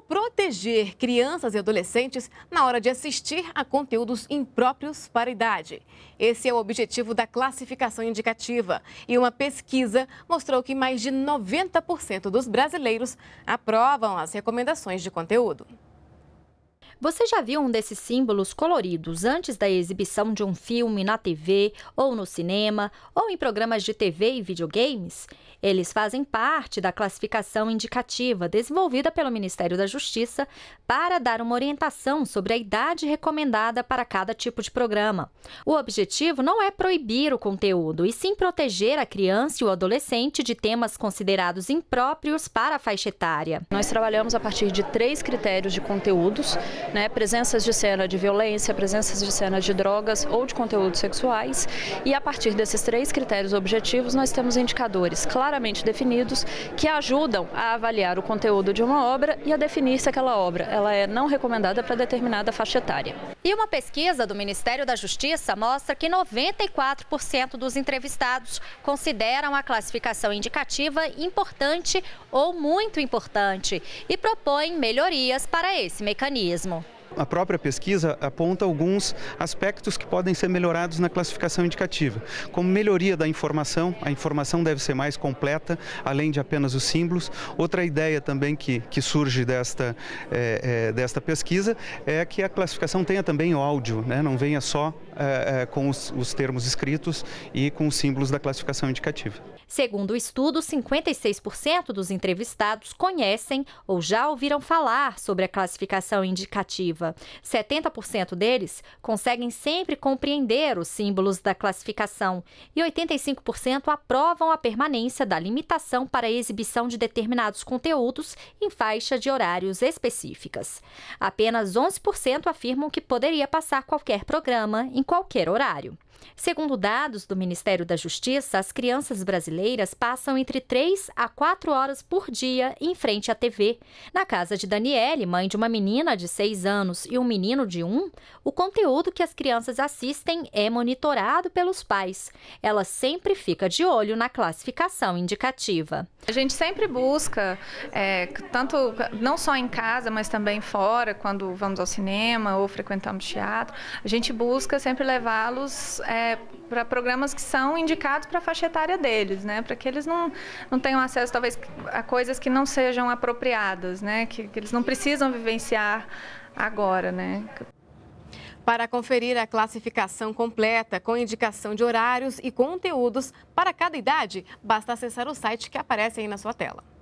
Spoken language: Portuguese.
proteger crianças e adolescentes na hora de assistir a conteúdos impróprios para a idade? Esse é o objetivo da classificação indicativa. E uma pesquisa mostrou que mais de 90% dos brasileiros aprovam as recomendações de conteúdo. Você já viu um desses símbolos coloridos antes da exibição de um filme na TV, ou no cinema, ou em programas de TV e videogames? Eles fazem parte da classificação indicativa desenvolvida pelo Ministério da Justiça para dar uma orientação sobre a idade recomendada para cada tipo de programa. O objetivo não é proibir o conteúdo, e sim proteger a criança e o adolescente de temas considerados impróprios para a faixa etária. Nós trabalhamos a partir de três critérios de conteúdos né, presenças de cena de violência, presenças de cena de drogas ou de conteúdos sexuais. E a partir desses três critérios objetivos, nós temos indicadores claramente definidos que ajudam a avaliar o conteúdo de uma obra e a definir se aquela obra ela é não recomendada para determinada faixa etária. E uma pesquisa do Ministério da Justiça mostra que 94% dos entrevistados consideram a classificação indicativa importante ou muito importante e propõem melhorias para esse mecanismo a própria pesquisa aponta alguns aspectos que podem ser melhorados na classificação indicativa, como melhoria da informação, a informação deve ser mais completa, além de apenas os símbolos. Outra ideia também que, que surge desta, é, é, desta pesquisa é que a classificação tenha também o áudio, né? não venha só é, com os, os termos escritos e com os símbolos da classificação indicativa. Segundo o estudo, 56% dos entrevistados conhecem ou já ouviram falar sobre a classificação indicativa cognitiva. 70% deles conseguem sempre compreender os símbolos da classificação e 85% aprovam a permanência da limitação para a exibição de determinados conteúdos em faixa de horários específicas. Apenas 11% afirmam que poderia passar qualquer programa em qualquer horário. Segundo dados do Ministério da Justiça, as crianças brasileiras passam entre 3 a 4 horas por dia em frente à TV. Na casa de Daniele, mãe de uma menina de 6 anos e um menino de 1, o conteúdo que as crianças assistem é monitorado pelos pais. Ela sempre fica de olho na classificação indicativa. A gente sempre busca, é, tanto não só em casa, mas também fora, quando vamos ao cinema ou frequentamos teatro, a gente busca sempre levá-los é, é, para programas que são indicados para a faixa etária deles, né? Para que eles não, não tenham acesso, talvez, a coisas que não sejam apropriadas, né? Que, que eles não precisam vivenciar agora, né? Para conferir a classificação completa, com indicação de horários e conteúdos para cada idade, basta acessar o site que aparece aí na sua tela.